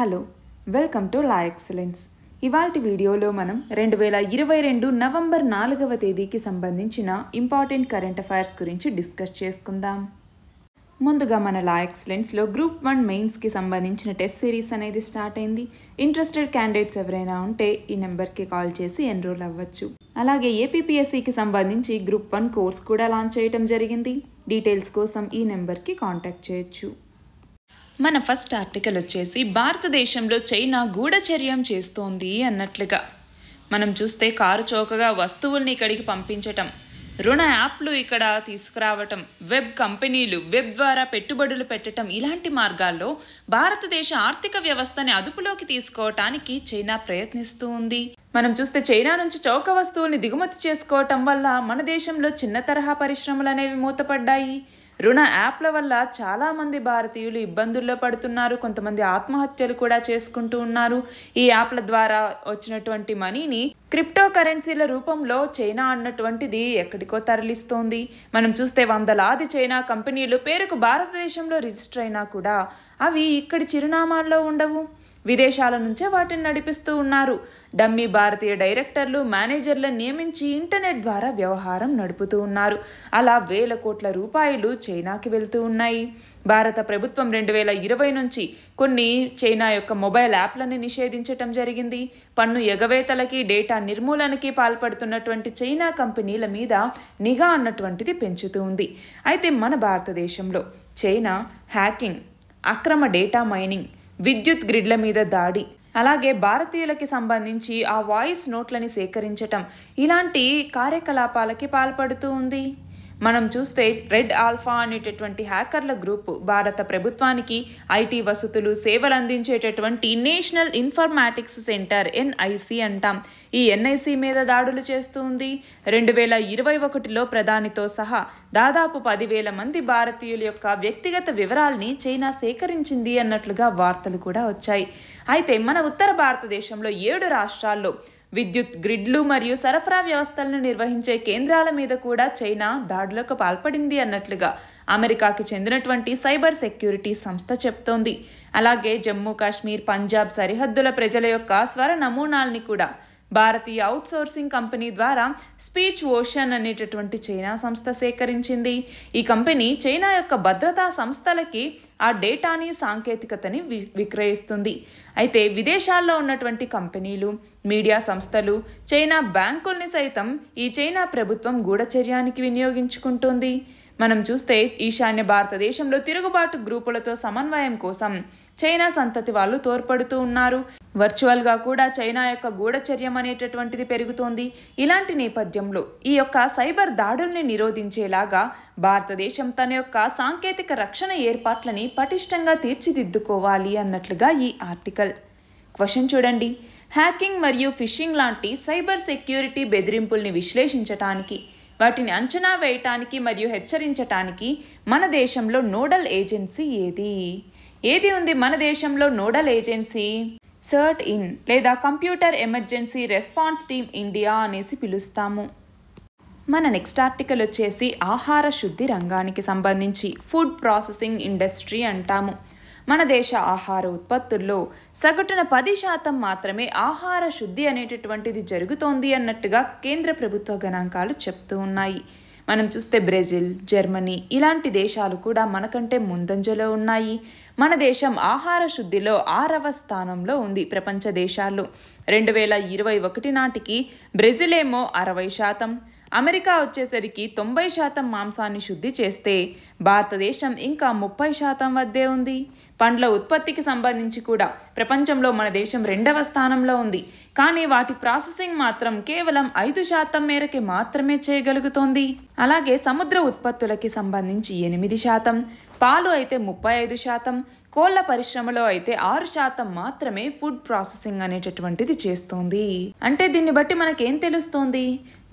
hello welcome to La Excellence ఇవాల్టి వీడియోలో మనం రెండు వేల ఇరవై రెండు నవంబర్ నాలుగవ తేదీకి సంబంధించిన ఇంపార్టెంట్ కరెంట్ అఫైర్స్ గురించి డిస్కస్ చేసుకుందాం ముందుగా మన లా ఎక్సలెన్స్లో గ్రూప్ వన్ మెయిన్స్కి సంబంధించిన టెస్ట్ సిరీస్ అనేది స్టార్ట్ అయింది ఇంట్రెస్టెడ్ క్యాండిడేట్స్ ఎవరైనా ఉంటే ఈ నెంబర్కి కాల్ చేసి ఎన్రోల్ అవ్వచ్చు అలాగే ఏపీపీఎస్సికి సంబంధించి గ్రూప్ వన్ కోర్స్ కూడా లాంచ్ చేయడం జరిగింది డీటెయిల్స్ కోసం ఈ నెంబర్కి కాంటాక్ట్ చేయొచ్చు మన ఫస్ట్ ఆర్టికల్ వచ్చేసి భారతదేశంలో చైనా గూఢచర్యం చేస్తోంది అన్నట్లుగా మనం చూస్తే కారు చౌకగా వస్తువుల్ని ఇక్కడికి పంపించటం రుణ యాప్లు ఇక్కడ తీసుకురావటం వెబ్ కంపెనీలు వెబ్ ద్వారా పెట్టుబడులు పెట్టడం ఇలాంటి మార్గాల్లో భారతదేశ ఆర్థిక వ్యవస్థని అదుపులోకి తీసుకోవటానికి చైనా ప్రయత్నిస్తూ ఉంది మనం చూస్తే చైనా నుంచి చౌక వస్తువుల్ని దిగుమతి చేసుకోవటం వల్ల మన దేశంలో చిన్న తరహా పరిశ్రమలు అనేవి మూతపడ్డాయి రుణ యాప్ల వల్ల చాలామంది భారతీయులు ఇబ్బందుల్లో పడుతున్నారు కొంతమంది ఆత్మహత్యలు కూడా చేసుకుంటూ ఉన్నారు ఈ యాప్ల ద్వారా వచ్చినటువంటి మనీని క్రిప్టో కరెన్సీల రూపంలో చైనా అన్నటువంటిది ఎక్కడికో తరలిస్తోంది మనం చూస్తే వందలాది చైనా కంపెనీలు పేరుకు భారతదేశంలో రిజిస్టర్ అయినా కూడా అవి ఇక్కడి చిరునామాల్లో ఉండవు విదేశాల నుంచే వాటిని నడిపిస్తూ ఉన్నారు డమ్మీ భారతీయ డైరెక్టర్లు మేనేజర్లను నియమించి ఇంటర్నెట్ ద్వారా వ్యవహారం నడుపుతూ ఉన్నారు అలా వేల కోట్ల రూపాయలు చైనాకి వెళ్తూ ఉన్నాయి భారత ప్రభుత్వం రెండు వేల ఇరవై నుంచి కొన్ని చైనా యొక్క మొబైల్ యాప్లను నిషేధించటం జరిగింది పన్ను ఎగవేతలకి డేటా నిర్మూలనకి పాల్పడుతున్నటువంటి చైనా కంపెనీల మీద నిఘా అన్నటువంటిది పెంచుతూ ఉంది అయితే మన భారతదేశంలో చైనా హ్యాకింగ్ అక్రమ డేటా మైనింగ్ విద్యుత్ గ్రిడ్ల మీద దాడి అలాగే భారతీయులకి సంబంధించి ఆ వాయిస్ నోట్లని సేకరించటం ఇలాంటి కార్యకలాపాలకి పాల్పడుతూ ఉంది మనం చూస్తే రెడ్ ఆల్ఫా అనేటటువంటి హ్యాకర్ల గ్రూప్ భారత ప్రభుత్వానికి ఐటీ వసతులు సేవలు అందించేటటువంటి నేషనల్ ఇన్ఫర్మాటిక్స్ సెంటర్ ఎన్ఐసి అంటాం ఈ ఎన్ఐసి మీద దాడులు చేస్తూ ఉంది రెండు వేల ఇరవై ఒకటిలో ప్రధానితో సహా దాదాపు పదివేల మంది భారతీయుల యొక్క వ్యక్తిగత వివరాల్ని చైనా సేకరించింది అన్నట్లుగా వార్తలు కూడా వచ్చాయి అయితే మన ఉత్తర భారతదేశంలో ఏడు రాష్ట్రాల్లో విద్యుత్ గ్రిడ్లు మరియు సరఫరా వ్యవస్థలను నిర్వహించే కేంద్రాల మీద కూడా చైనా దాడులకు పాల్పడింది అన్నట్లుగా అమెరికాకి చెందినటువంటి సైబర్ సెక్యూరిటీ సంస్థ చెప్తోంది అలాగే జమ్మూ కాశ్మీర్ పంజాబ్ సరిహద్దుల ప్రజల యొక్క స్వర నమూనాల్ని కూడా భారతీయ అవుట్సోర్సింగ్ కంపెనీ ద్వారా స్పీచ్ ఓషన్ అనేటటువంటి చైనా సంస్థ సేకరించింది ఈ కంపెనీ చైనా యొక్క భద్రతా సంస్థలకి ఆ డేటాని సాంకేతికతని వి విక్రయిస్తుంది అయితే విదేశాల్లో ఉన్నటువంటి కంపెనీలు మీడియా సంస్థలు చైనా బ్యాంకుల్ని సైతం ఈ చైనా ప్రభుత్వం గూఢచర్యానికి వినియోగించుకుంటుంది మనం చూస్తే ఈశాన్య భారతదేశంలో తిరుగుబాటు గ్రూపులతో సమన్వయం కోసం చైనా సంతతి వాళ్ళు తోడ్పడుతూ ఉన్నారు వర్చువల్గా కూడా చైనా యొక్క గూఢచర్యం అనేటటువంటిది పెరుగుతోంది ఇలాంటి నేపథ్యంలో ఈ యొక్క సైబర్ దాడుల్ని నిరోధించేలాగా భారతదేశం తన యొక్క సాంకేతిక రక్షణ ఏర్పాట్లని పటిష్టంగా తీర్చిదిద్దుకోవాలి అన్నట్లుగా ఈ ఆర్టికల్ క్వశ్చన్ చూడండి హ్యాకింగ్ మరియు ఫిషింగ్ లాంటి సైబర్ సెక్యూరిటీ బెదిరింపుల్ని విశ్లేషించటానికి వాటిని అంచనా వేయటానికి మరియు హెచ్చరించటానికి మన దేశంలో నోడల్ ఏజెన్సీ ఏది ఏది ఉంది మన దేశంలో నోడల్ ఏజెన్సీ సర్ట్ ఇన్ లేదా computer emergency response team India అనేసి పిలుస్తాము మన నెక్స్ట్ ఆర్టికల్ వచ్చేసి ఆహార శుద్ధి రంగానికి సంబంధించి ఫుడ్ ప్రాసెసింగ్ ఇండస్ట్రీ అంటాము మన దేశ ఆహార ఉత్పత్తుల్లో సగటున పది శాతం మాత్రమే ఆహార శుద్ధి అనేటటువంటిది జరుగుతోంది అన్నట్టుగా కేంద్ర ప్రభుత్వ గణాంకాలు చెప్తూ ఉన్నాయి మనం చూస్తే బ్రెజిల్ జర్మనీ ఇలాంటి దేశాలు కూడా మనకంటే ముందంజలో ఉన్నాయి మన దేశం ఆహార శుద్ధిలో ఆరవ స్థానంలో ఉంది ప్రపంచ దేశాల్లో రెండు వేల ఇరవై ఒకటి నాటికి బ్రెజిలేమో అరవై శాతం అమెరికా వచ్చేసరికి తొంభై శాతం మాంసాన్ని శుద్ధి చేస్తే భారతదేశం ఇంకా ముప్పై శాతం వద్దే ఉంది పండ్ల ఉత్పత్తికి సంబంధించి కూడా ప్రపంచంలో మన దేశం రెండవ స్థానంలో ఉంది కానీ వాటి ప్రాసెసింగ్ మాత్రం కేవలం ఐదు శాతం మేరకే మాత్రమే చేయగలుగుతోంది అలాగే సముద్ర ఉత్పత్తులకి సంబంధించి ఎనిమిది శాతం పాలు అయితే ముప్పై ఐదు శాతం కోళ్ల పరిశ్రమలో అయితే ఆరు శాతం మాత్రమే ఫుడ్ ప్రాసెసింగ్ అనేటటువంటిది చేస్తోంది అంటే దీన్ని బట్టి మనకేం తెలుస్తోంది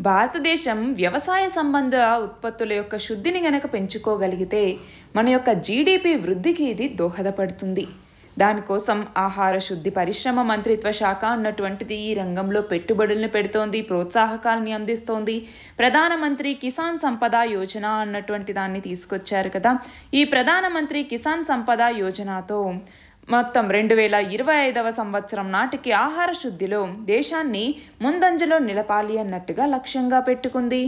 భారతదేశం వ్యవసాయ సంబంధ ఉత్పత్తుల యొక్క శుద్ధిని గనక పెంచుకోగలిగితే మన యొక్క జీడిపి వృద్ధికి ఇది దోహదపడుతుంది దానికోసం ఆహార శుద్ధి పరిశ్రమ మంత్రిత్వ శాఖ అన్నటువంటిది ఈ రంగంలో పెట్టుబడులను పెడుతోంది ప్రోత్సాహకాలని అందిస్తోంది ప్రధానమంత్రి కిసాన్ సంపద యోజన అన్నటువంటి దాన్ని తీసుకొచ్చారు కదా ఈ ప్రధానమంత్రి కిసాన్ సంపద యోజనతో మొత్తం రెండు వేల ఇరవై ఐదవ సంవత్సరం నాటికి ఆహార శుద్ధిలో దేశాన్ని ముందంజలో నిలపాలి అన్నట్టుగా లక్ష్యంగా పెట్టుకుంది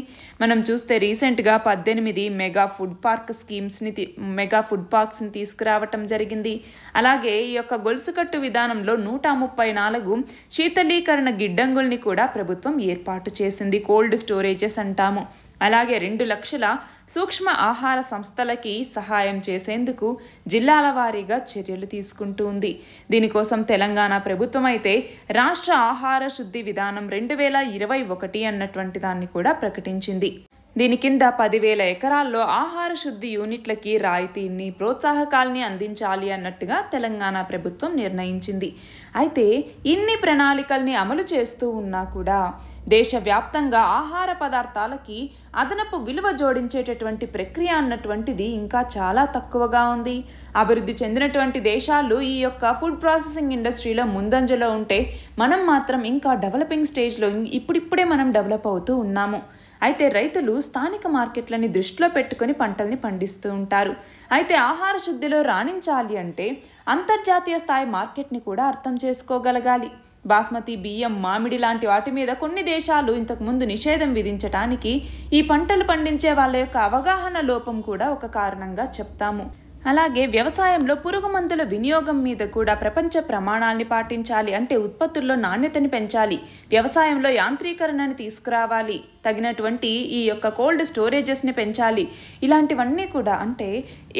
మనం చూస్తే రీసెంట్గా పద్దెనిమిది మెగా ఫుడ్ పార్క్ స్కీమ్స్ని మెగా ఫుడ్ పార్క్స్ని తీసుకురావటం జరిగింది అలాగే ఈ యొక్క గొలుసుకట్టు విధానంలో నూట ముప్పై నాలుగు శీతలీకరణ గిడ్డంగుల్ని కూడా ప్రభుత్వం ఏర్పాటు చేసింది కోల్డ్ స్టోరేజెస్ అంటాము అలాగే రెండు లక్షల సూక్ష్మ ఆహార సంస్థలకి సహాయం చేసేందుకు జిల్లాల వారీగా చర్యలు తీసుకుంటూ ఉంది దీనికోసం తెలంగాణ ప్రభుత్వం అయితే రాష్ట్ర ఆహార శుద్ధి విధానం రెండు వేల ఇరవై ఒకటి అన్నటువంటి దాన్ని కూడా ప్రకటించింది దీని కింద పదివేల ఎకరాల్లో ఆహార శుద్ధి యూనిట్లకి రాయితీని ప్రోత్సాహకాల్ని అందించాలి అన్నట్టుగా తెలంగాణ ప్రభుత్వం నిర్ణయించింది అయితే ఇన్ని ప్రణాళికల్ని అమలు చేస్తూ ఉన్నా కూడా దేశవ్యాప్తంగా ఆహార పదార్థాలకి అదనపు విలువ జోడించేటటువంటి ప్రక్రియ అన్నటువంటిది ఇంకా చాలా తక్కువగా ఉంది అభివృద్ధి చెందినటువంటి దేశాలు ఈ యొక్క ఫుడ్ ప్రాసెసింగ్ ఇండస్ట్రీలో ముందంజలో ఉంటే మనం మాత్రం ఇంకా డెవలపింగ్ స్టేజ్లో ఇప్పుడిప్పుడే మనం డెవలప్ అవుతూ ఉన్నాము అయితే రైతులు స్థానిక మార్కెట్లని దృష్టిలో పెట్టుకుని పంటల్ని పండిస్తూ ఉంటారు అయితే ఆహార శుద్ధిలో రాణించాలి అంటే అంతర్జాతీయ స్థాయి మార్కెట్ని కూడా అర్థం చేసుకోగలగాలి బాస్మతి బియ్యం మామిడి లాంటి వాటి మీద కొన్ని దేశాలు ఇంతకుముందు నిషేధం విధించటానికి ఈ పంటలు పండించే వాళ్ళ యొక్క అవగాహన లోపం కూడా ఒక కారణంగా చెప్తాము అలాగే వ్యవసాయంలో పురుగు మందుల వినియోగం మీద కూడా ప్రపంచ ప్రమాణాల్ని పాటించాలి అంటే ఉత్పత్తుల్లో నాణ్యతని పెంచాలి వ్యవసాయంలో యాంత్రీకరణని తీసుకురావాలి తగినటువంటి ఈ యొక్క కోల్డ్ స్టోరేజెస్ని పెంచాలి ఇలాంటివన్నీ కూడా అంటే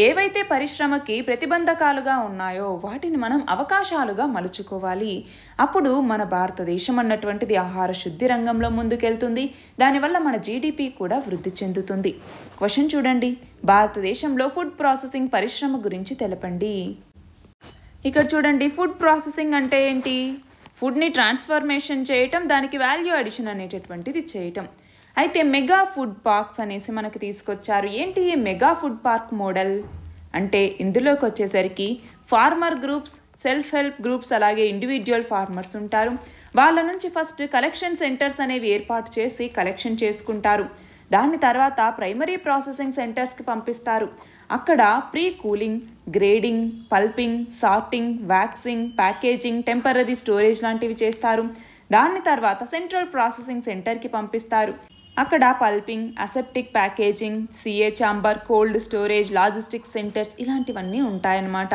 ఏవైతే పరిశ్రమకి ప్రతిబంధకాలుగా ఉన్నాయో వాటిని మనం అవకాశాలుగా మలుచుకోవాలి అప్పుడు మన భారతదేశం అన్నటువంటిది ఆహార శుద్ధి రంగంలో ముందుకెళ్తుంది దానివల్ల మన జీడిపి కూడా వృద్ధి చెందుతుంది క్వశ్చన్ చూడండి భారతదేశంలో ఫుడ్ ప్రాసెసింగ్ పరిశ్రమ గురించి తెలపండి ఇక్కడ చూడండి ఫుడ్ ప్రాసెసింగ్ అంటే ఏంటి ఫుడ్ని ట్రాన్స్ఫర్మేషన్ చేయటం దానికి వాల్యూ అడిషన్ అనేటటువంటిది చేయటం అయితే మెగా ఫుడ్ పార్క్స్ అనేసి మనకు తీసుకొచ్చారు ఏంటి ఈ మెగా ఫుడ్ పార్క్ మోడల్ అంటే ఇందులోకి వచ్చేసరికి farmer groups self help groups అలాగే ఇండివిజువల్ ఫార్మర్స్ ఉంటారు వాళ్ళ నుంచి ఫస్ట్ కలెక్షన్ సెంటర్స్ అనేవి ఏర్పాటు చేసి కలెక్షన్ చేసుకుంటారు దాని తర్వాత ప్రైమరీ ప్రాసెసింగ్ సెంటర్స్కి పంపిస్తారు అక్కడ pre cooling grading pulping sorting waxing packaging temporary storage లాంటివి చేస్తారు దాని తర్వాత సెంట్రల్ ప్రాసెసింగ్ సెంటర్కి పంపిస్తారు అక్కడ pulping aseptic packaging CA chamber cold storage logistic centres ఇలాంటివన్నీ ఉంటాయన్నమాట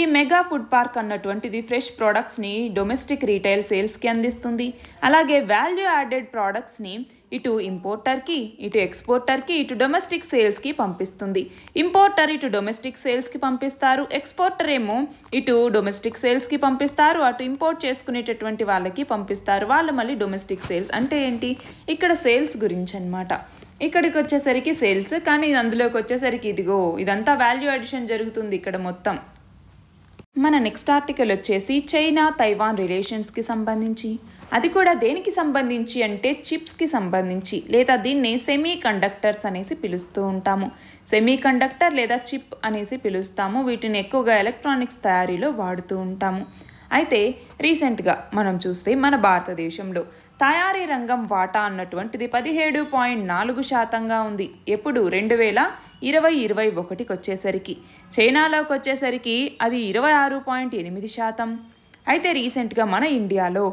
ఈ మెగా ఫుడ్ పార్క్ అన్నటువంటిది ఫ్రెష్ ప్రోడక్ట్స్ని డొమెస్టిక్ రీటైల్ సేల్స్కి అందిస్తుంది అలాగే వాల్యూ యాడెడ్ ప్రోడక్ట్స్ని ఇటు ఇంపోర్టర్కి ఇటు ఎక్స్పోర్టర్కి ఇటు డొమెస్టిక్ సేల్స్కి పంపిస్తుంది ఇంపోర్టర్ ఇటు డొమెస్టిక్ సేల్స్కి పంపిస్తారు ఎక్స్పోర్టర్ ఏమో ఇటు డొమెస్టిక్ సేల్స్కి పంపిస్తారు అటు ఇంపోర్ట్ చేసుకునేటటువంటి వాళ్ళకి పంపిస్తారు వాళ్ళు మళ్ళీ డొమెస్టిక్ సేల్స్ అంటే ఏంటి ఇక్కడ సేల్స్ గురించి అనమాట ఇక్కడికి వచ్చేసరికి సేల్స్ కానీ అందులోకి వచ్చేసరికి ఇదిగో ఇదంతా వాల్యూ అడిషన్ జరుగుతుంది ఇక్కడ మొత్తం మన నెక్స్ట్ ఆర్టికల్ వచ్చేసి చైనా తైవాన్ రిలేషన్స్కి సంబంధించి అది కూడా దేనికి సంబంధించి అంటే చిప్స్కి సంబంధించి లేదా దీన్ని సెమీ కండక్టర్స్ అనేసి పిలుస్తూ ఉంటాము సెమీ కండక్టర్ లేదా చిప్ అనేసి పిలుస్తాము వీటిని ఎక్కువగా ఎలక్ట్రానిక్స్ తయారీలో వాడుతూ ఉంటాము అయితే రీసెంట్గా మనం చూస్తే మన భారతదేశంలో తయారీ రంగం వాటా అన్నటువంటిది పదిహేడు పాయింట్ నాలుగు శాతంగా ఉంది ఎప్పుడు రెండు వేల ఇరవై ఇరవై ఒకటికి వచ్చేసరికి చైనాలోకి వచ్చేసరికి అది ఇరవై ఆరు పాయింట్ ఎనిమిది శాతం అయితే రీసెంట్గా మన ఇండియాలో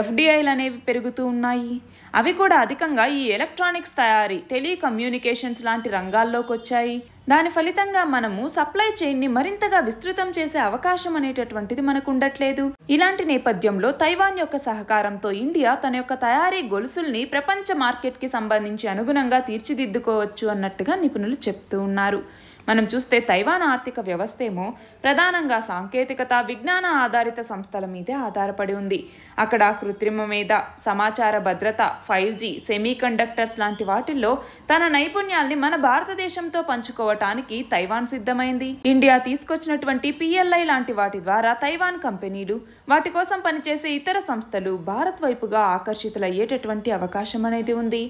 ఎఫ్డిఐలు అనేవి పెరుగుతూ ఉన్నాయి అవి కూడా అధికంగా ఈ ఎలక్ట్రానిక్స్ తయారీ టెలికమ్యూనికేషన్స్ లాంటి రంగాల్లోకి వచ్చాయి దాని ఫలితంగా మనము సప్లై చైన్ని మరింతగా విస్తృతం చేసే అవకాశం అనేటటువంటిది మనకు ఉండట్లేదు ఇలాంటి నేపథ్యంలో తైవాన్ యొక్క సహకారంతో ఇండియా తన యొక్క తయారీ గొలుసుల్ని ప్రపంచ మార్కెట్కి సంబంధించి అనుగుణంగా తీర్చిదిద్దుకోవచ్చు అన్నట్టుగా నిపుణులు చెప్తూ ఉన్నారు మనం చూస్తే తైవాన్ ఆర్థిక వ్యవస్థ ఏమో ప్రధానంగా సాంకేతికత విజ్ఞాన ఆధారిత సంస్థల మీదే ఆధారపడి ఉంది అక్కడ కృత్రిమ మీద సమాచార భద్రత ఫైవ్ జి సెమీ కండక్టర్స్ లాంటి వాటిల్లో తన నైపుణ్యాల్ని మన భారతదేశంతో పంచుకోవటానికి తైవాన్ సిద్ధమైంది ఇండియా తీసుకొచ్చినటువంటి పిఎల్ఐ లాంటి వాటి ద్వారా తైవాన్ కంపెనీలు వాటి కోసం పనిచేసే ఇతర సంస్థలు భారత్ వైపుగా ఆకర్షితులయ్యేటటువంటి అవకాశం అనేది ఉంది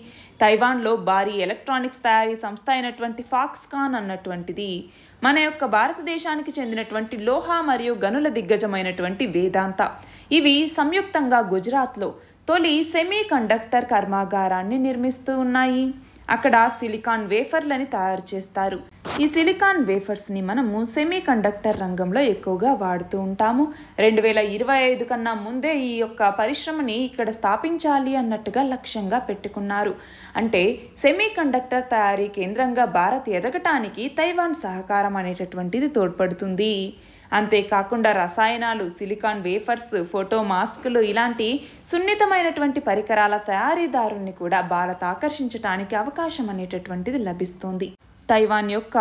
తైవాన్లో భారీ ఎలక్ట్రానిక్స్ తయారీ సంస్థ అయినటువంటి ఫాక్స్కాన్ అన్నటువంటిది మన యొక్క భారతదేశానికి చెందినటువంటి లోహ మరియు గనుల దిగ్గజమైనటువంటి వేదాంత ఇవి సంయుక్తంగా గుజరాత్లో తొలి సెమీ కండక్టర్ కర్మాగారాన్ని నిర్మిస్తూ ఉన్నాయి అక్కడ సిలికాన్ వేఫర్లని తయారు చేస్తారు ఈ సిలికాన్ వేఫర్స్ని మనము సెమీ కండక్టర్ రంగంలో ఎక్కువగా వాడుతూ ఉంటాము రెండు వేల ఇరవై ఐదు కన్నా ముందే ఈ యొక్క పరిశ్రమని ఇక్కడ స్థాపించాలి అన్నట్టుగా లక్ష్యంగా పెట్టుకున్నారు అంటే సెమీ కండక్టర్ తయారీ కేంద్రంగా భారత్ ఎదగటానికి తైవాన్ సహకారం అనేటటువంటిది తోడ్పడుతుంది అంతేకాకుండా రసాయనాలు సిలికాన్ వేఫర్స్ ఫోటో మాస్కులు ఇలాంటి సున్నితమైనటువంటి పరికరాల తయారీదారుని కూడా భారత్ ఆకర్షించడానికి అవకాశం అనేటటువంటిది లభిస్తుంది తైవాన్ యొక్క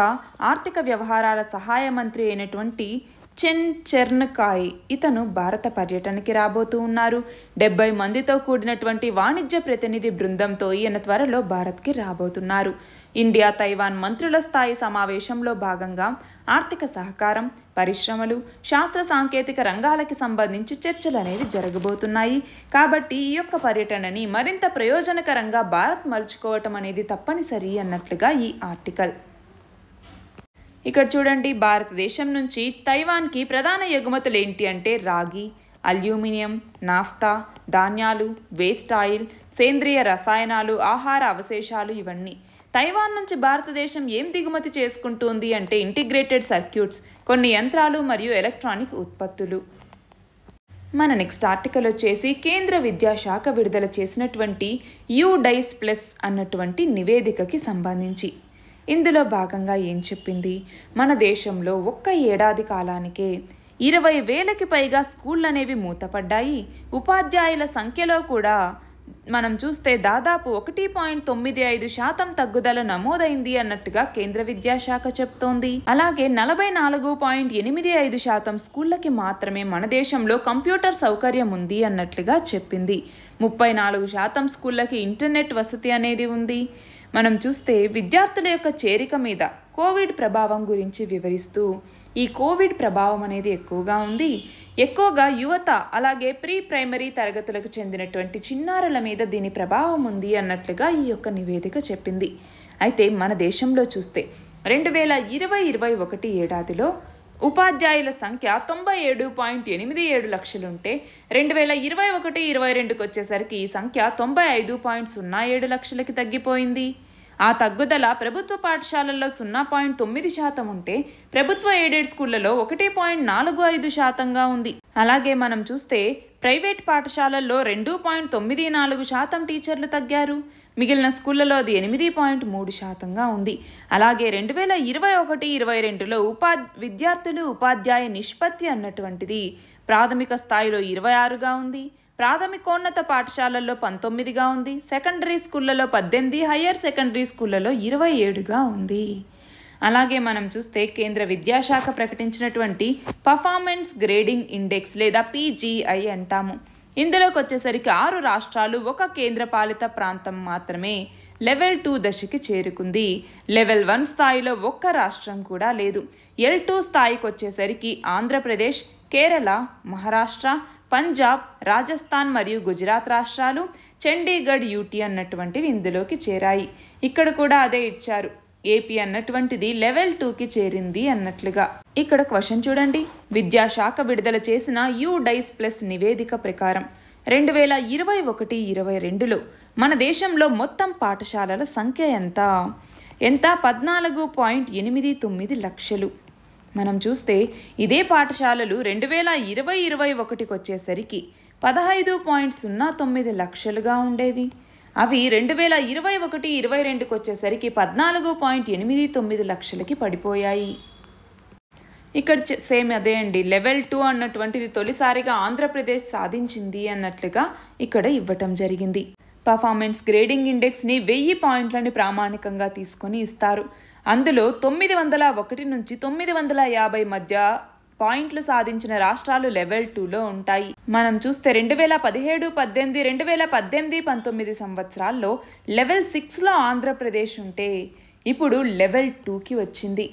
ఆర్థిక వ్యవహారాల సహాయ మంత్రి అయినటువంటి చెన్ కాయ్ ఇతను భారత పర్యటనకి రాబోతూ ఉన్నారు డెబ్బై మందితో కూడినటువంటి వాణిజ్య ప్రతినిధి బృందంతో ఈయన త్వరలో భారత్కి రాబోతున్నారు ఇండియా తైవాన్ మంత్రుల స్థాయి సమావేశంలో భాగంగా ఆర్థిక సహకారం పరిశ్రమలు శాస్త్ర సాంకేతిక రంగాలకి సంబంధించి చర్చలు అనేవి జరగబోతున్నాయి కాబట్టి ఈ యొక్క పర్యటనని మరింత ప్రయోజనకరంగా భారత్ మలుచుకోవటం అనేది తప్పనిసరి అన్నట్లుగా ఈ ఆర్టికల్ ఇక్కడ చూడండి భారతదేశం నుంచి తైవాన్కి ప్రధాన ఎగుమతులు ఏంటి అంటే రాగి అల్యూమినియం నాఫ్తా ధాన్యాలు వేస్ట్ ఆయిల్ సేంద్రియ రసాయనాలు ఆహార అవశేషాలు ఇవన్నీ తైవాన్ నుంచి భారతదేశం ఏం దిగుమతి చేసుకుంటుంది అంటే ఇంటిగ్రేటెడ్ సర్క్యూట్స్ కొన్ని యంత్రాలు మరియు ఎలక్ట్రానిక్ ఉత్పత్తులు మన నెక్స్ట్ ఆర్టికల్ వచ్చేసి కేంద్ర విద్యాశాఖ విడుదల చేసినటువంటి యూ డైస్ ప్లస్ అన్నటువంటి నివేదికకి సంబంధించి ఇందులో భాగంగా ఏం చెప్పింది మన దేశంలో ఒక్క ఏడాది కాలానికే ఇరవై వేలకి పైగా స్కూళ్ళు అనేవి మూతపడ్డాయి ఉపాధ్యాయుల సంఖ్యలో కూడా మనం చూస్తే దాదాపు ఒకటి పాయింట్ తొమ్మిది ఐదు శాతం తగ్గుదల నమోదైంది అన్నట్టుగా కేంద్ర విద్యాశాఖ చెప్తోంది అలాగే నలభై నాలుగు పాయింట్ ఎనిమిది ఐదు శాతం స్కూళ్ళకి మాత్రమే మన దేశంలో కంప్యూటర్ సౌకర్యం ఉంది అన్నట్లుగా చెప్పింది ముప్పై నాలుగు శాతం స్కూళ్ళకి ఇంటర్నెట్ వసతి అనేది ఉంది మనం చూస్తే విద్యార్థుల యొక్క చేరిక మీద కోవిడ్ ప్రభావం గురించి వివరిస్తూ ఈ కోవిడ్ ప్రభావం అనేది ఎక్కువగా ఉంది ఎక్కువగా యువత అలాగే ప్రీ ప్రైమరీ తరగతులకు చెందినటువంటి చిన్నారుల మీద దీని ప్రభావం ఉంది అన్నట్లుగా ఈ యొక్క నివేదిక చెప్పింది అయితే మన దేశంలో చూస్తే రెండు వేల ఇరవై ఇరవై ఒకటి ఏడాదిలో ఉపాధ్యాయుల సంఖ్య తొంభై ఏడు పాయింట్ ఎనిమిది ఏడు లక్షలుంటే రెండు వేల ఇరవై ఒకటి ఇరవై రెండుకి వచ్చేసరికి ఈ సంఖ్య తొంభై ఐదు పాయింట్ సున్నా ఏడు లక్షలకి తగ్గిపోయింది ఆ తగ్గుదల ప్రభుత్వ పాఠశాలల్లో సున్నా పాయింట్ తొమ్మిది శాతం ఉంటే ప్రభుత్వ ఎయిడెడ్ స్కూళ్లలో ఒకటి పాయింట్ నాలుగు ఐదు శాతంగా ఉంది అలాగే మనం చూస్తే ప్రైవేట్ పాఠశాలల్లో రెండు పాయింట్ తొమ్మిది నాలుగు శాతం టీచర్లు తగ్గారు మిగిలిన స్కూళ్లలో అది ఎనిమిది పాయింట్ మూడు శాతంగా ఉంది అలాగే రెండు వేల ఇరవై ఒకటి ఇరవై రెండులో ఉపా విద్యార్థులు ఉపాధ్యాయ నిష్పత్తి అన్నటువంటిది ప్రాథమిక స్థాయిలో ఇరవై ఆరుగా ఉంది ప్రాథమికోన్నత పాఠశాలల్లో పంతొమ్మిదిగా ఉంది సెకండరీ స్కూళ్ళలో పద్దెనిమిది హయ్యర్ సెకండరీ స్కూళ్ళలో ఇరవై ఏడుగా ఉంది అలాగే మనం చూస్తే కేంద్ర విద్యాశాఖ ప్రకటించినటువంటి పర్ఫార్మెన్స్ గ్రేడింగ్ ఇండెక్స్ లేదా పీజీఐ అంటాము ఇందులోకి వచ్చేసరికి ఆరు రాష్ట్రాలు ఒక కేంద్రపాలిత ప్రాంతం మాత్రమే లెవెల్ టూ దశకి చేరుకుంది లెవెల్ వన్ స్థాయిలో ఒక్క రాష్ట్రం కూడా లేదు ఎల్ టూ స్థాయికి వచ్చేసరికి ఆంధ్రప్రదేశ్ కేరళ మహారాష్ట్ర పంజాబ్ రాజస్థాన్ మరియు గుజరాత్ రాష్ట్రాలు చండీగఢ్ యూటీ అన్నటువంటివి ఇందులోకి చేరాయి ఇక్కడ కూడా అదే ఇచ్చారు ఏపీ అన్నటువంటిది లెవెల్ టూకి చేరింది అన్నట్లుగా ఇక్కడ క్వశ్చన్ చూడండి విద్యాశాఖ విడుదల చేసిన యూ డైస్ ప్లస్ నివేదిక ప్రకారం రెండు వేల ఇరవై ఒకటి ఇరవై రెండులో మన దేశంలో మొత్తం పాఠశాలల సంఖ్య ఎంత ఎంత పద్నాలుగు పాయింట్ ఎనిమిది తొమ్మిది లక్షలు మనం చూస్తే ఇదే పాఠశాలలు రెండు వేల ఇరవై ఇరవై ఒకటికి వచ్చేసరికి పదహైదు పాయింట్ సున్నా తొమ్మిది లక్షలుగా ఉండేవి అవి రెండు వేల ఇరవై ఒకటి ఇరవై రెండుకి వచ్చేసరికి పద్నాలుగు పాయింట్ ఎనిమిది తొమ్మిది లక్షలకి పడిపోయాయి ఇక్కడ సేమ్ అదే అండి లెవెల్ టూ అన్నటువంటిది తొలిసారిగా ఆంధ్రప్రదేశ్ సాధించింది అన్నట్లుగా ఇక్కడ ఇవ్వటం జరిగింది పర్ఫార్మెన్స్ గ్రేడింగ్ ఇండెక్స్ని వెయ్యి పాయింట్లని ప్రామాణికంగా తీసుకొని ఇస్తారు అందులో తొమ్మిది వందల ఒకటి నుంచి తొమ్మిది వందల యాభై మధ్య పాయింట్లు సాధించిన రాష్ట్రాలు లెవెల్ టూలో ఉంటాయి మనం చూస్తే రెండు వేల పదిహేడు పద్దెనిమిది రెండు వేల పద్దెనిమిది పంతొమ్మిది సంవత్సరాల్లో లెవెల్ సిక్స్లో ఆంధ్రప్రదేశ్ ఉంటే ఇప్పుడు లెవెల్ టూకి వచ్చింది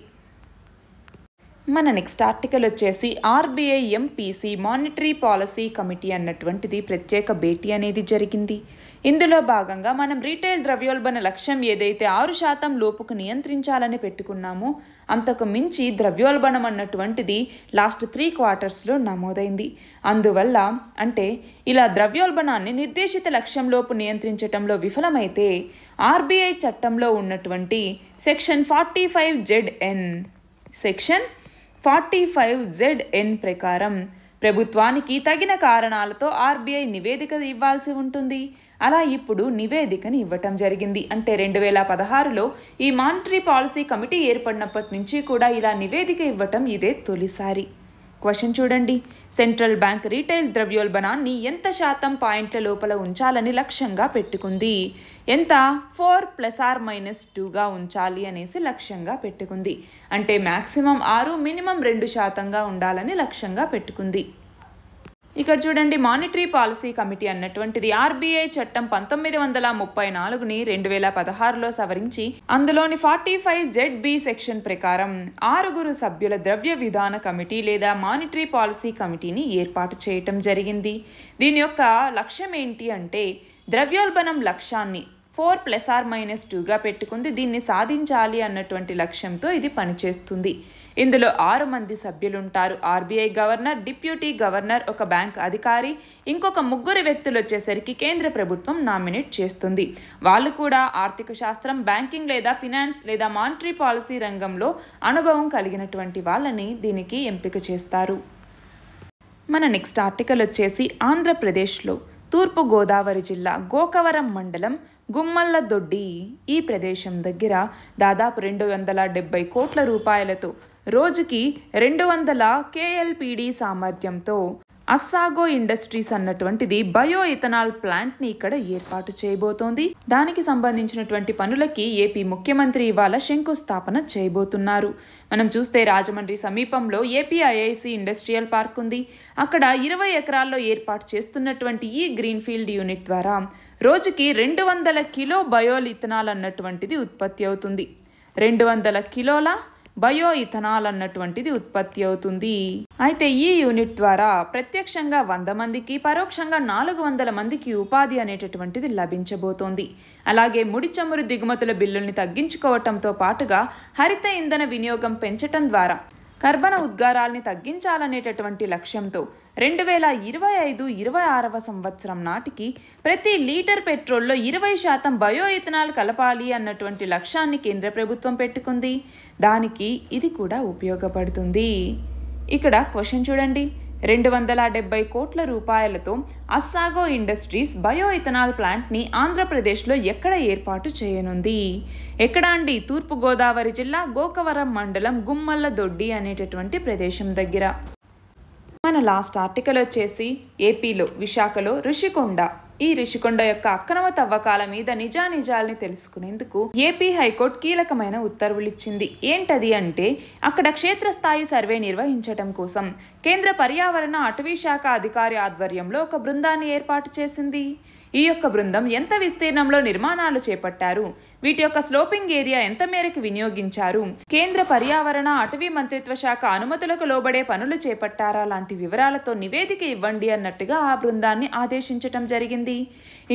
మన నెక్స్ట్ ఆర్టికల్ వచ్చేసి RBI MPC monetary policy committee అన్నటువంటిది ప్రత్యేక భేటీ అనేది జరిగింది ఇందులో భాగంగా మనం రీటైల్ ద్రవ్యోల్బణ లక్ష్యం ఏదైతే ఆరు శాతం లోపుకు నియంత్రించాలని పెట్టుకున్నామో అంతకు మించి ద్రవ్యోల్బణం అన్నటువంటిది లాస్ట్ త్రీ క్వార్టర్స్లో నమోదైంది అందువల్ల అంటే ఇలా ద్రవ్యోల్బణాన్ని నిర్దేశిత లక్ష్యంలోపు నియంత్రించటంలో విఫలమైతే ఆర్బీఐ చట్టంలో ఉన్నటువంటి section forty five Z N section forty five Z N ప్రకారం ప్రభుత్వానికి తగిన కారణాలతో ఆర్బీఐ నివేదిక ఇవ్వాల్సి ఉంటుంది అలా ఇప్పుడు నివేదికని ఇవ్వటం జరిగింది అంటే రెండు వేల పదహారులో ఈ మానిటరీ పాలసీ కమిటీ ఏర్పడినప్పటి నుంచి కూడా ఇలా నివేదిక ఇవ్వటం ఇదే తొలిసారి క్వశ్చన్ చూడండి సెంట్రల్ బ్యాంక్ రీటైల్ ద్రవ్యోల్బణాన్ని ఎంత శాతం పాయింట్ల లోపల ఉంచాలని లక్ష్యంగా పెట్టుకుంది ఎంత ఫోర్ ప్లస్ ఆర్ మైనస్ టూగా ఉంచాలి అనేసి లక్ష్యంగా పెట్టుకుంది అంటే మ్యాక్సిమం ఆరు మినిమం రెండు శాతంగా ఉండాలని లక్ష్యంగా పెట్టుకుంది ఇక్కడ చూడండి మానిటరీ పాలసీ కమిటీ అన్నటువంటిది ఆర్బీఐ చట్టం పంతొమ్మిది వందల ముప్పై నాలుగుని రెండు వేల పదహారులో సవరించి అందులోని forty five Z B section ప్రకారం ఆరుగురు సభ్యుల ద్రవ్య విధాన కమిటీ లేదా మానిటరీ పాలసీ కమిటీని ఏర్పాటు చేయటం జరిగింది దీని యొక్క లక్ష్యం ఏంటి అంటే ద్రవ్యోల్బణం లక్ష్యాన్ని ఫోర్ ప్లస్ ఆర్ మైనస్ టూగా పెట్టుకుంది దీన్ని సాధించాలి అన్నటువంటి లక్ష్యంతో ఇది పనిచేస్తుంది ఇందులో ఆరు మంది సభ్యులుంటారు ఆర్బీఐ గవర్నర్ డిప్యూటీ గవర్నర్ ఒక బ్యాంక్ అధికారి ఇంకొక ముగ్గురు వ్యక్తులు వచ్చేసరికి కేంద్ర ప్రభుత్వం నామినేట్ చేస్తుంది వాళ్ళు కూడా ఆర్థిక శాస్త్రం బ్యాంకింగ్ లేదా ఫినాన్స్ లేదా మానిటరీ పాలసీ రంగంలో అనుభవం కలిగినటువంటి వాళ్ళని దీనికి ఎంపిక చేస్తారు మన నెక్స్ట్ ఆర్టికల్ వచ్చేసి ఆంధ్రప్రదేశ్లో తూర్పుగోదావరి జిల్లా గోకవరం మండలం గుమ్మల్ల దొడ్డి ఈ ప్రదేశం దగ్గర దాదాపు రెండు వందల డెబ్బై కోట్ల రూపాయలతో రోజుకి రెండు వందల కేఎల్పిడి సామర్థ్యంతో అస్సాగో ఇండస్ట్రీస్ అన్నటువంటిది బయో ఇథనాల్ ప్లాంట్ ని ఇక్కడ ఏర్పాటు చేయబోతోంది దానికి సంబంధించినటువంటి పనులకి ఏపీ ముఖ్యమంత్రి ఇవాళ శంకుస్థాపన చేయబోతున్నారు మనం చూస్తే రాజమండ్రి సమీపంలో ఏపీ ఐఐసి ఇండస్ట్రియల్ పార్క్ ఉంది అక్కడ ఇరవై ఎకరాల్లో ఏర్పాటు చేస్తున్నటువంటి ఈ గ్రీన్ఫీల్డ్ యూనిట్ ద్వారా రోజుకి రెండు వందల కిలో బయోల్ ఇథనాల్ అన్నటువంటిది ఉత్పత్తి అవుతుంది రెండు వందల కిలోల బయో ఇథనాల్ అన్నటువంటిది ఉత్పత్తి అవుతుంది అయితే ఈ యూనిట్ ద్వారా ప్రత్యక్షంగా వంద మందికి పరోక్షంగా నాలుగు వందల మందికి ఉపాధి అనేటటువంటిది లభించబోతోంది అలాగే ముడి చమురు దిగుమతుల బిల్లుల్ని తగ్గించుకోవటంతో పాటుగా హరిత ఇంధన వినియోగం పెంచటం ద్వారా కర్బన ఉద్గారాల్ని తగ్గించాలనేటటువంటి లక్ష్యంతో రెండు వేల ఇరవై ఐదు ఇరవై ఆరవ సంవత్సరం నాటికి ప్రతి లీటర్ పెట్రోల్లో ఇరవై శాతం బయో ఇథనాల్ కలపాలి అన్నటువంటి లక్ష్యాన్ని కేంద్ర ప్రభుత్వం పెట్టుకుంది దానికి ఇది కూడా ఉపయోగపడుతుంది ఇక్కడ క్వశ్చన్ చూడండి రెండు వందల డెబ్బై కోట్ల రూపాయలతో అస్సాగో ఇండస్ట్రీస్ బయో ఇథనాల్ ప్లాంట్ని ఆంధ్రప్రదేశ్లో ఎక్కడ ఏర్పాటు చేయనుంది ఎక్కడ అండి తూర్పుగోదావరి జిల్లా గోకవరం మండలం గుమ్మల్లదొడ్డి అనేటటువంటి ప్రదేశం దగ్గర మన లాస్ట్ ఆర్టికల్ వచ్చేసి ఏపీలో విశాఖలో రుషికొండ ఈ రిషికొండ యొక్క అక్రమ తవ్వకాల మీద నిజానిజాల్ని తెలుసుకునేందుకు ఏపీ హైకోర్టు కీలకమైన ఉత్తర్వులు ఇచ్చింది ఏంటది అంటే అక్కడ క్షేత్రస్థాయి సర్వే నిర్వహించటం కోసం కేంద్ర పర్యావరణ అటవీ శాఖ అధికారి ఆధ్వర్యంలో ఒక బృందాన్ని ఏర్పాటు చేసింది ఈ యొక్క బృందం ఎంత విస్తీర్ణంలో నిర్మాణాలు చేపట్టారు వీటి యొక్క స్లోపింగ్ ఏరియా ఎంత మేరకు వినియోగించారు కేంద్ర పర్యావరణ అటవీ మంత్రిత్వ శాఖ అనుమతులకు లోబడే పనులు చేపట్టారా లాంటి వివరాలతో నివేదిక ఇవ్వండి అన్నట్టుగా ఆ బృందాన్ని ఆదేశించటం జరిగింది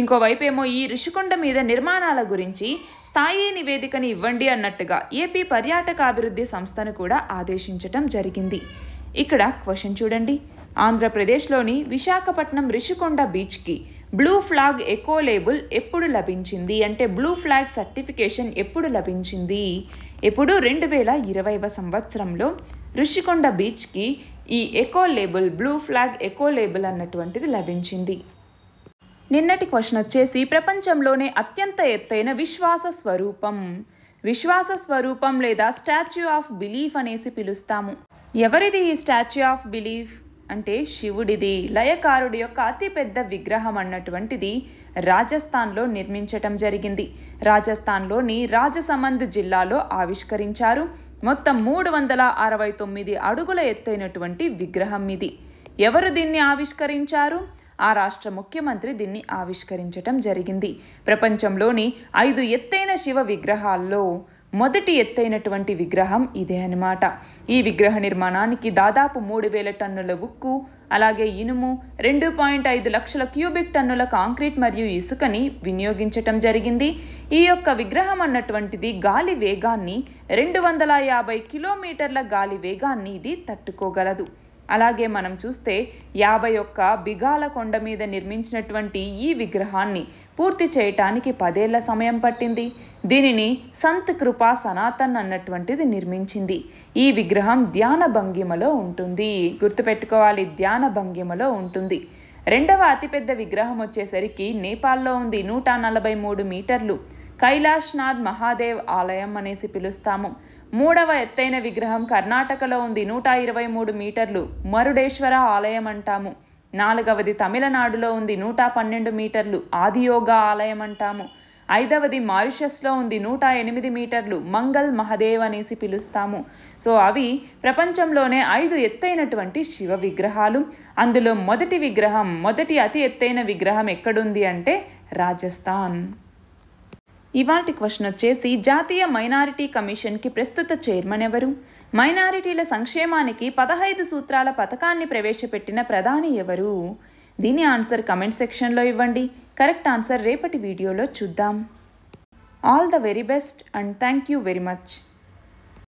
ఇంకోవైపేమో ఈ ఋషికొండ మీద నిర్మాణాల గురించి స్థాయి నివేదికని ఇవ్వండి అన్నట్టుగా ఏపీ పర్యాటకాభివృద్ధి సంస్థను కూడా ఆదేశించటం జరిగింది ఇక్కడ క్వశ్చన్ చూడండి ఆంధ్రప్రదేశ్లోని విశాఖపట్నం రిషికొండ బీచ్కి బ్లూ ఫ్లాగ్ ఎకో లేబుల్ ఎప్పుడు లభించింది అంటే బ్లూ ఫ్లాగ్ సర్టిఫికేషన్ ఎప్పుడు లభించింది ఎప్పుడు రెండు వేల ఇరవైవ సంవత్సరంలో రుషికొండ బీచ్కి ఈ eco label blue flag eco label అన్నటువంటిది లభించింది నిన్నటి క్వశ్చన్ వచ్చేసి ప్రపంచంలోనే అత్యంత ఎత్తైన విశ్వాస స్వరూపం విశ్వాస స్వరూపం లేదా స్టాచ్యూ ఆఫ్ బిలీఫ్ అనేసి పిలుస్తాము ఎవరిది ఈ స్టాచ్యూ ఆఫ్ బిలీఫ్ అంటే శివుడిది లయకారుడి యొక్క అతిపెద్ద విగ్రహం అన్నటువంటిది రాజస్థాన్లో నిర్మించటం జరిగింది రాజస్థాన్లోని రాజసమంద్ జిల్లాలో ఆవిష్కరించారు మొత్తం మూడు వందల అరవై తొమ్మిది అడుగుల ఎత్తైనటువంటి విగ్రహం ఇది ఎవరు దీన్ని ఆవిష్కరించారు ఆ రాష్ట్ర ముఖ్యమంత్రి దీన్ని ఆవిష్కరించటం జరిగింది ప్రపంచంలోని ఐదు ఎత్తైన శివ విగ్రహాల్లో మొదటి ఎత్తైనటువంటి విగ్రహం ఇదే అనమాట ఈ విగ్రహ నిర్మాణానికి దాదాపు మూడు వేల టన్నుల ఉక్కు అలాగే ఇనుము రెండు పాయింట్ ఐదు లక్షల క్యూబిక్ టన్నుల కాంక్రీట్ మరియు ఇసుకని వినియోగించటం జరిగింది ఈ యొక్క విగ్రహం అన్నటువంటిది గాలి వేగాన్ని రెండు వందల యాభై కిలోమీటర్ల గాలి వేగాన్ని ఇది తట్టుకోగలదు అలాగే మనం చూస్తే యాభై ఒక్క బిగాల కొండ మీద నిర్మించినటువంటి ఈ విగ్రహాన్ని పూర్తి చేయటానికి పదేళ్ల సమయం పట్టింది దీనిని సంత్ కృపా సనాతన్ అన్నటువంటిది నిర్మించింది ఈ విగ్రహం ధ్యాన భంగిమలో ఉంటుంది గుర్తుపెట్టుకోవాలి ధ్యాన భంగిమలో ఉంటుంది రెండవ అతిపెద్ద విగ్రహం వచ్చేసరికి నేపాల్లో ఉంది నూట నలభై మూడు మీటర్లు కైలాష్నాథ్ మహాదేవ్ ఆలయం అనేసి పిలుస్తాము మూడవ ఎత్తైన విగ్రహం కర్ణాటకలో ఉంది నూట ఇరవై మూడు మీటర్లు మరుడేశ్వర ఆలయం అంటాము నాలుగవది తమిళనాడులో ఉంది నూట పన్నెండు మీటర్లు ఆదియోగా ఆలయం అంటాము ఐదవది మారిషస్లో ఉంది నూట ఎనిమిది మీటర్లు మంగల్ మహదేవ్ అనేసి పిలుస్తాము సో అవి ప్రపంచంలోనే ఐదు ఎత్తైనటువంటి శివ విగ్రహాలు అందులో మొదటి విగ్రహం మొదటి అతి ఎత్తైన విగ్రహం ఎక్కడుంది అంటే రాజస్థాన్ ఇవాటి క్వశ్చన్ వచ్చేసి జాతీయ మైనారిటీ కమిషన్కి ప్రస్తుత చైర్మన్ ఎవరు మైనారిటీల సంక్షేమానికి పదహైదు సూత్రాల పథకాన్ని ప్రవేశపెట్టిన ప్రధాని ఎవరు దీని ఆన్సర్ కమెంట్ సెక్షన్లో ఇవ్వండి కరెక్ట్ ఆన్సర్ రేపటి వీడియోలో చూద్దాం all the very best and thank you very much